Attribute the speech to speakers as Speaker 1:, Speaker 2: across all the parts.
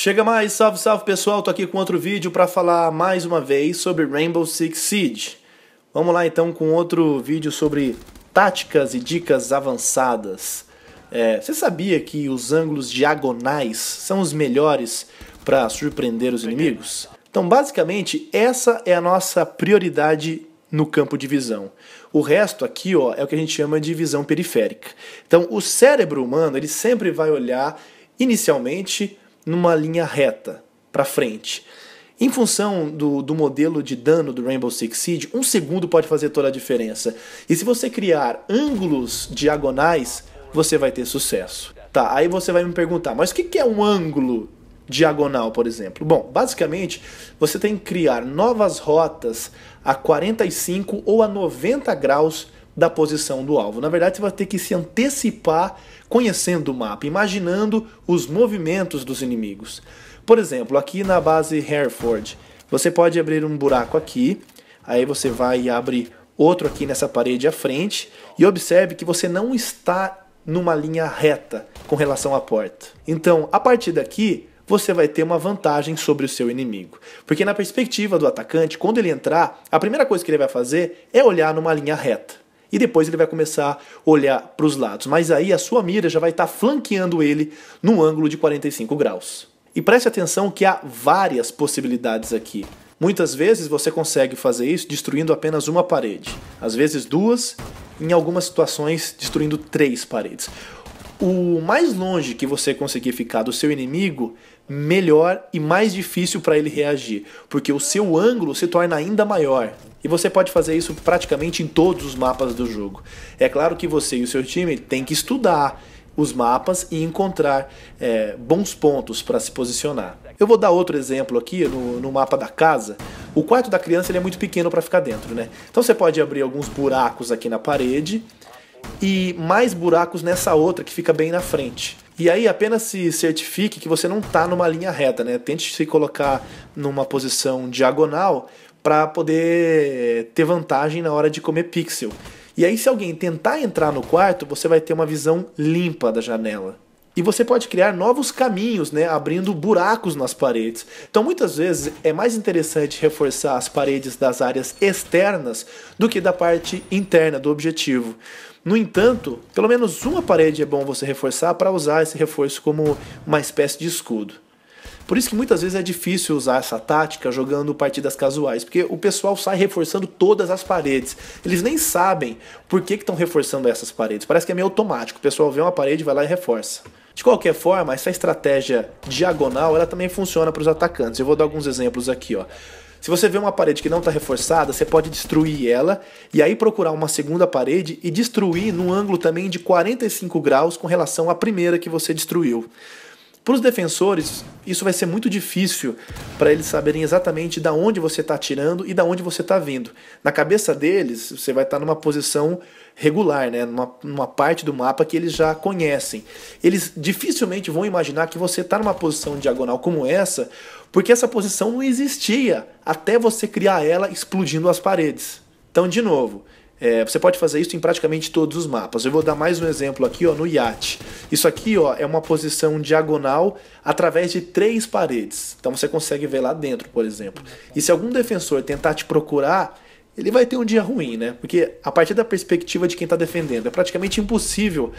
Speaker 1: Chega mais, salve, salve pessoal, tô aqui com outro vídeo para falar mais uma vez sobre Rainbow Six Siege. Vamos lá então com outro vídeo sobre táticas e dicas avançadas. É, você sabia que os ângulos diagonais são os melhores para surpreender os inimigos? Então, basicamente, essa é a nossa prioridade no campo de visão. O resto aqui ó, é o que a gente chama de visão periférica. Então, o cérebro humano ele sempre vai olhar inicialmente numa linha reta para frente. Em função do, do modelo de dano do Rainbow Six Siege, um segundo pode fazer toda a diferença. E se você criar ângulos diagonais, você vai ter sucesso. Tá, aí você vai me perguntar, mas o que, que é um ângulo diagonal, por exemplo? Bom, basicamente você tem que criar novas rotas a 45 ou a 90 graus da posição do alvo. Na verdade, você vai ter que se antecipar conhecendo o mapa, imaginando os movimentos dos inimigos. Por exemplo, aqui na base Hereford, você pode abrir um buraco aqui, aí você vai e abre outro aqui nessa parede à frente, e observe que você não está numa linha reta com relação à porta. Então, a partir daqui, você vai ter uma vantagem sobre o seu inimigo. Porque na perspectiva do atacante, quando ele entrar, a primeira coisa que ele vai fazer é olhar numa linha reta e depois ele vai começar a olhar para os lados. Mas aí a sua mira já vai estar tá flanqueando ele num ângulo de 45 graus. E preste atenção que há várias possibilidades aqui. Muitas vezes você consegue fazer isso destruindo apenas uma parede, às vezes duas, em algumas situações destruindo três paredes. O mais longe que você conseguir ficar do seu inimigo melhor e mais difícil para ele reagir, porque o seu ângulo se torna ainda maior. E você pode fazer isso praticamente em todos os mapas do jogo. É claro que você e o seu time têm que estudar os mapas e encontrar é, bons pontos para se posicionar. Eu vou dar outro exemplo aqui no, no mapa da casa. O quarto da criança ele é muito pequeno para ficar dentro, né? Então você pode abrir alguns buracos aqui na parede e mais buracos nessa outra que fica bem na frente. E aí apenas se certifique que você não está numa linha reta, né? Tente se colocar numa posição diagonal para poder ter vantagem na hora de comer pixel. E aí se alguém tentar entrar no quarto, você vai ter uma visão limpa da janela. E você pode criar novos caminhos, né, abrindo buracos nas paredes. Então, muitas vezes é mais interessante reforçar as paredes das áreas externas do que da parte interna do objetivo. No entanto, pelo menos uma parede é bom você reforçar para usar esse reforço como uma espécie de escudo. Por isso que muitas vezes é difícil usar essa tática jogando partidas casuais, porque o pessoal sai reforçando todas as paredes. Eles nem sabem por que estão reforçando essas paredes. Parece que é meio automático. O pessoal vê uma parede, vai lá e reforça. De qualquer forma, essa estratégia diagonal ela também funciona para os atacantes. Eu vou dar alguns exemplos aqui, ó. Se você vê uma parede que não está reforçada, você pode destruir ela e aí procurar uma segunda parede e destruir num ângulo também de 45 graus com relação à primeira que você destruiu. Para os defensores, isso vai ser muito difícil para eles saberem exatamente da onde você está tirando e da onde você está vindo. Na cabeça deles, você vai estar tá numa posição regular, né? Numa, numa, parte do mapa que eles já conhecem. Eles dificilmente vão imaginar que você está numa posição diagonal como essa, porque essa posição não existia até você criar ela explodindo as paredes. Então, de novo, é, você pode fazer isso em praticamente todos os mapas. Eu vou dar mais um exemplo aqui ó, no iate. Isso aqui ó, é uma posição diagonal através de três paredes. Então você consegue ver lá dentro, por exemplo. E se algum defensor tentar te procurar, ele vai ter um dia ruim, né? Porque a partir da perspectiva de quem está defendendo, é praticamente impossível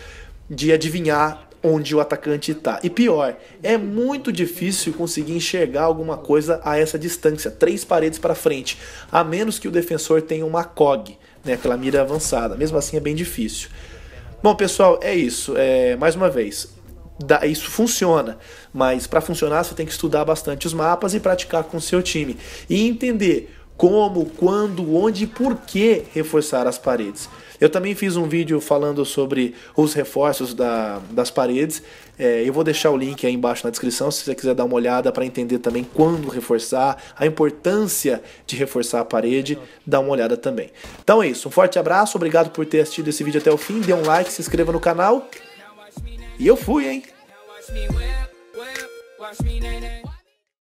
Speaker 1: de adivinhar onde o atacante está. E pior, é muito difícil conseguir enxergar alguma coisa a essa distância, três paredes para frente, a menos que o defensor tenha uma COG né, aquela mira avançada. Mesmo assim é bem difícil. Bom, pessoal, é isso. É, mais uma vez, dá, isso funciona, mas para funcionar você tem que estudar bastante os mapas e praticar com o seu time e entender como, quando, onde e por que reforçar as paredes. Eu também fiz um vídeo falando sobre os reforços da, das paredes. É, eu vou deixar o link aí embaixo na descrição se você quiser dar uma olhada para entender também quando reforçar, a importância de reforçar a parede, dá uma olhada também. Então é isso, um forte abraço, obrigado por ter assistido esse vídeo até o fim, dê um like, se inscreva no canal. E eu fui, hein?